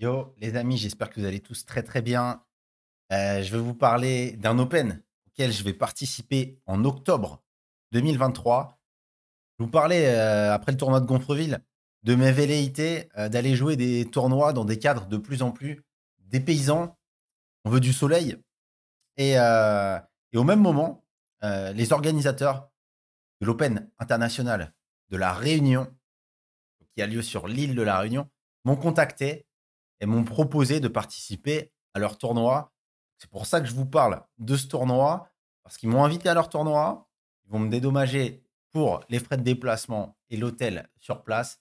Yo, les amis, j'espère que vous allez tous très très bien. Euh, je vais vous parler d'un Open auquel je vais participer en octobre 2023. Je vous parlais, euh, après le tournoi de Gonfreville, de mes velléités euh, d'aller jouer des tournois dans des cadres de plus en plus des On veut du soleil. Et, et au même moment, les organisateurs de l'Open international de la Réunion, qui a lieu sur l'île de la Réunion, m'ont contacté et m'ont proposé de participer à leur tournoi. C'est pour ça que je vous parle de ce tournoi, parce qu'ils m'ont invité à leur tournoi. Ils vont me dédommager pour les frais de déplacement et l'hôtel sur place.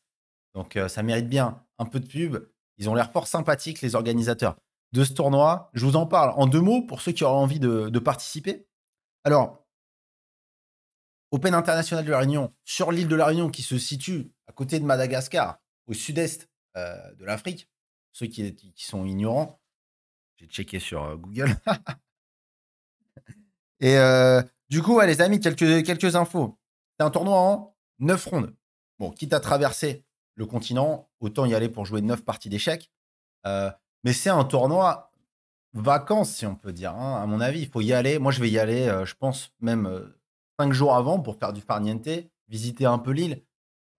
Donc euh, ça mérite bien un peu de pub. Ils ont l'air fort sympathiques, les organisateurs de ce tournoi. Je vous en parle en deux mots pour ceux qui auraient envie de, participer. Alors, Open International de la Réunion, sur l'île de la Réunion qui se situe à côté de Madagascar, au sud-est euh, de l'Afrique, ceux qui, qui sont ignorants. J'ai checké sur Google. Et du coup, les amis, quelques, quelques infos. C'est un tournoi en 9 rondes. Bon, quitte à traverser le continent, autant y aller pour jouer neuf parties d'échecs. mais c'est un tournoi vacances, si on peut dire, hein, à mon avis. Il faut y aller. Moi, je vais y aller, je pense, même cinq jours avant pour faire du farniente, visiter un peu l'île.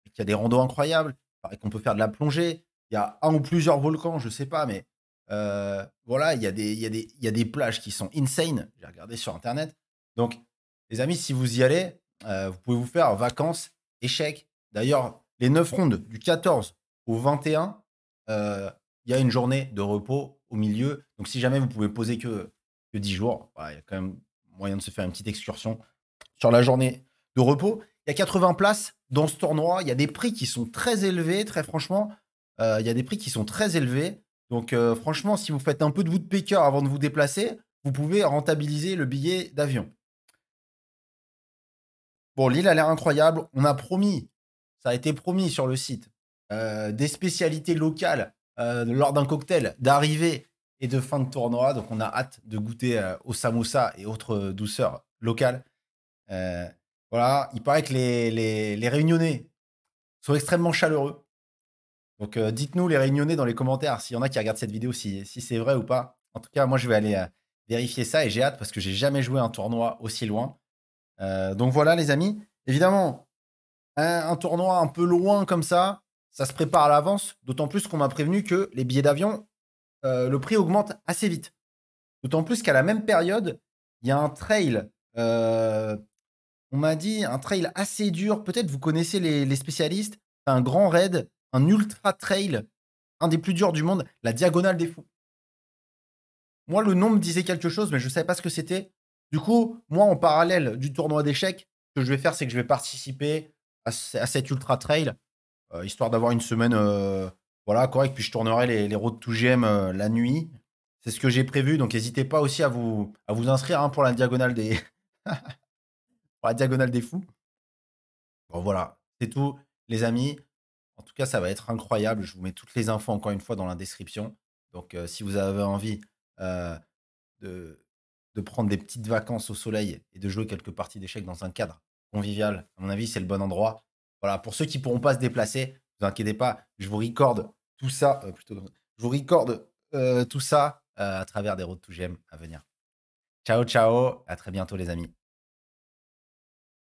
Il y a des randos incroyables. paraît qu'on peut faire de la plongée il y a un ou plusieurs volcans, je sais pas, mais euh, voilà, il y, a des, plages qui sont insane. J'ai regardé sur Internet. Donc, les amis, si vous y allez, euh, vous pouvez vous faire vacances, échecs. D'ailleurs, les 9 rondes du 14 au 21, euh, il y a une journée de repos au milieu. Donc, si jamais vous pouvez poser que, que 10 jours, bah, il y a quand même moyen de se faire une petite excursion sur la journée de repos. Il y a 80 places dans ce tournoi. Il y a des prix qui sont très élevés, très franchement. Euh, il y a des prix qui sont très élevés. Donc euh, franchement, si vous faites un peu de woodpecker avant de vous déplacer, vous pouvez rentabiliser le billet d'avion. Bon, l'île a l'air incroyable. On a promis, ça a été promis sur le site, euh, des spécialités locales lors d'un cocktail d'arrivée et de fin de tournoi. Donc on a hâte de goûter au samosa et autres douceurs locales. voilà, il paraît que les, les réunionnais sont extrêmement chaleureux. Donc euh, dites-nous les réunionnais dans les commentaires s'il y en a qui regardent cette vidéo, si, c'est vrai ou pas. En tout cas, moi je vais aller euh, vérifier ça et j'ai hâte parce que j'ai jamais joué un tournoi aussi loin. Euh, donc voilà les amis. Évidemment, un, tournoi un peu loin comme ça, ça se prépare à l'avance, d'autant plus qu'on m'a prévenu que les billets d'avion, le prix augmente assez vite. D'autant plus qu'à la même période, il y a un trail on m'a dit un trail assez dur. Peut-être vous connaissez les, les spécialistes. Un grand raid un ultra trail, un des plus durs du monde, la diagonale des fous. Moi, le nom me disait quelque chose, mais je ne savais pas ce que c'était. Du coup, moi, en parallèle du tournoi d'échecs, ce que je vais faire, c'est que je vais participer à, cet ultra trail, euh, histoire d'avoir une semaine euh, voilà, correcte. Puis je tournerai les, routes tout to GM euh, la nuit. C'est ce que j'ai prévu. Donc, n'hésitez pas aussi à vous, à vous inscrire hein, pour la diagonale des. pour la diagonale des fous. voilà. C'est tout, les amis. En tout cas, ça va être incroyable. Je vous mets toutes les infos encore une fois dans la description. Donc, euh, si vous avez envie euh, de, prendre des petites vacances au soleil et de jouer quelques parties d'échecs dans un cadre convivial, à mon avis, c'est le bon endroit. Voilà, pour ceux qui ne pourront pas se déplacer, ne vous inquiétez pas, je vous recorde tout ça, euh, plutôt, je vous recorde tout ça à travers des routes tout GM à venir. Ciao, ciao, à très bientôt les amis.